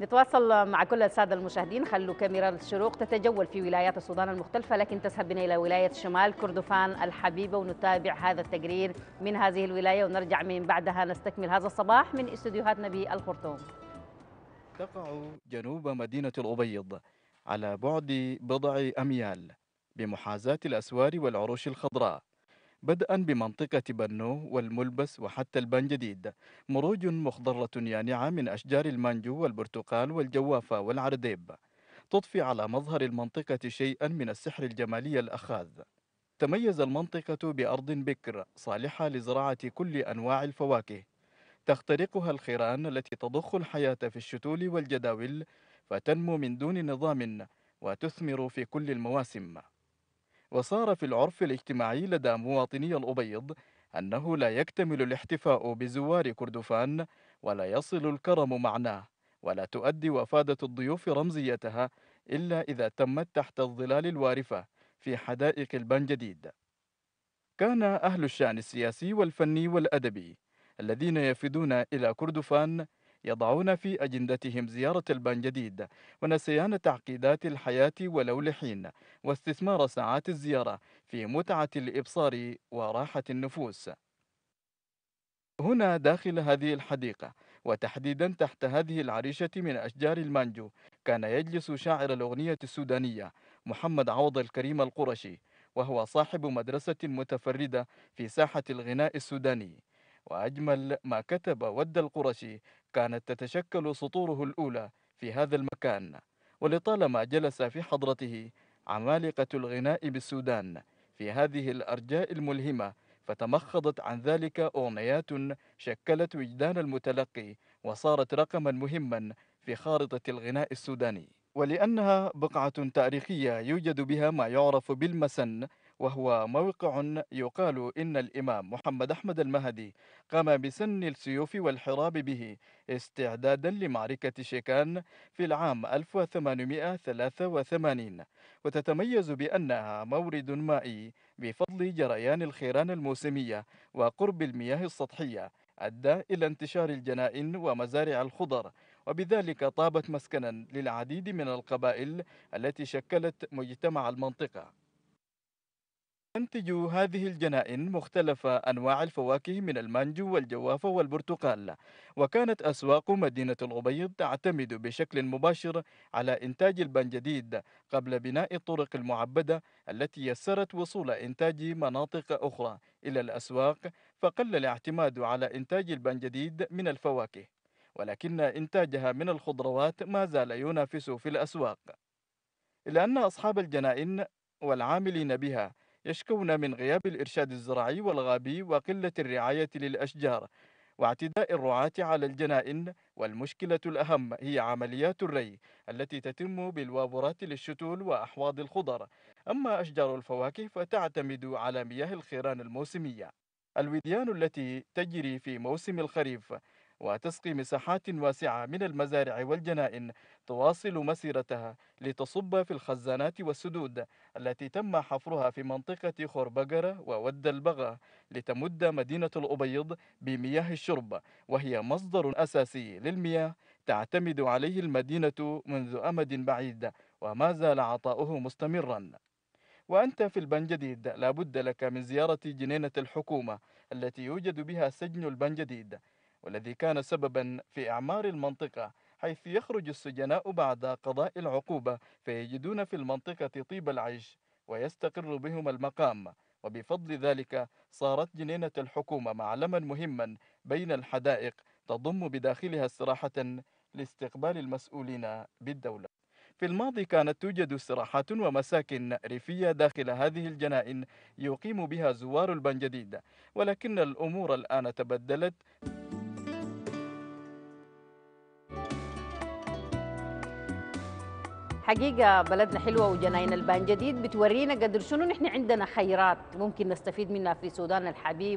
نتواصل مع كل السادة المشاهدين خلوا كاميرا الشروق تتجول في ولايات السودان المختلفة لكن تذهب بنا إلى ولاية شمال كردفان الحبيبة ونتابع هذا التقرير من هذه الولاية ونرجع من بعدها نستكمل هذا الصباح من استديوهاتنا بالخرطوم تقع جنوب مدينة الأبيض على بعد بضع أميال بمحاذاة الأسوار والعروش الخضراء بدءا بمنطقة بنو والملبس وحتى البان جديد مروج مخضرة يانعة من أشجار المانجو والبرتقال والجوافة والعرديب تضفي على مظهر المنطقة شيئا من السحر الجمالي الأخاذ تميز المنطقة بأرض بكر صالحة لزراعة كل أنواع الفواكه تخترقها الخيران التي تضخ الحياة في الشتول والجداول فتنمو من دون نظام وتثمر في كل المواسم وصار في العرف الاجتماعي لدى مواطني الأبيض أنه لا يكتمل الاحتفاء بزوار كردفان ولا يصل الكرم معناه ولا تؤدي وفادة الضيوف رمزيتها إلا إذا تمت تحت الظلال الوارفة في حدائق البن جديد كان أهل الشأن السياسي والفني والأدبي الذين يفدون إلى كردفان يضعون في أجندتهم زيارة البان جديد ونسيان تعقيدات الحياة ولو لحين واستثمار ساعات الزيارة في متعة الإبصار وراحة النفوس هنا داخل هذه الحديقة وتحديدا تحت هذه العريشة من أشجار المانجو كان يجلس شاعر الأغنية السودانية محمد عوض الكريم القرشي وهو صاحب مدرسة متفردة في ساحة الغناء السوداني وأجمل ما كتب ود القرشي كانت تتشكل سطوره الأولى في هذا المكان ولطالما جلس في حضرته عمالقة الغناء بالسودان في هذه الأرجاء الملهمة فتمخضت عن ذلك أغنيات شكلت وجدان المتلقي وصارت رقما مهما في خارطة الغناء السوداني ولأنها بقعة تاريخية يوجد بها ما يعرف بالمسن وهو موقع يقال إن الإمام محمد أحمد المهدي قام بسن السيوف والحراب به استعدادا لمعركة شيكان في العام 1883 وتتميز بأنها مورد مائي بفضل جريان الخيران الموسمية وقرب المياه السطحية أدى إلى انتشار الجنائن ومزارع الخضر وبذلك طابت مسكنا للعديد من القبائل التي شكلت مجتمع المنطقة تنتج هذه الجنائن مختلف أنواع الفواكه من المانجو والجوافة والبرتقال وكانت أسواق مدينة الغبيض تعتمد بشكل مباشر على إنتاج البنجديد قبل بناء الطرق المعبدة التي يسرت وصول إنتاج مناطق أخرى إلى الأسواق فقل الاعتماد على إنتاج البنجديد من الفواكه ولكن إنتاجها من الخضروات ما زال ينافس في الأسواق إلا أن أصحاب الجنائن والعاملين بها يشكون من غياب الإرشاد الزراعي والغابي وقلة الرعاية للأشجار واعتداء الرعاة على الجنائن والمشكلة الأهم هي عمليات الري التي تتم بالوابرات للشتول وأحواض الخضر أما أشجار الفواكه فتعتمد على مياه الخيران الموسمية الوديان التي تجري في موسم الخريف وتسقي مساحات واسعة من المزارع والجنائن تواصل مسيرتها لتصب في الخزانات والسدود التي تم حفرها في منطقة خوربقرة وود البغا لتمد مدينة الأبيض بمياه الشرب وهي مصدر أساسي للمياه تعتمد عليه المدينة منذ أمد بعيد وما زال عطاؤه مستمرا وأنت في البنجديد لابد لك من زيارة جنينة الحكومة التي يوجد بها سجن البنجديد والذي كان سببا في إعمار المنطقة حيث يخرج السجناء بعد قضاء العقوبة فيجدون في المنطقة طيب العيش ويستقر بهم المقام وبفضل ذلك صارت جنينة الحكومة معلما مهما بين الحدائق تضم بداخلها استراحة لاستقبال المسؤولين بالدولة في الماضي كانت توجد استراحات ومساكن ريفية داخل هذه الجنائن يقيم بها زوار البنجديد ولكن الأمور الآن تبدلت حقيقة بلدنا حلوة وجناين البان جديد بتورينا قدر شنو نحن عندنا خيرات ممكن نستفيد منها في سودان الحبيب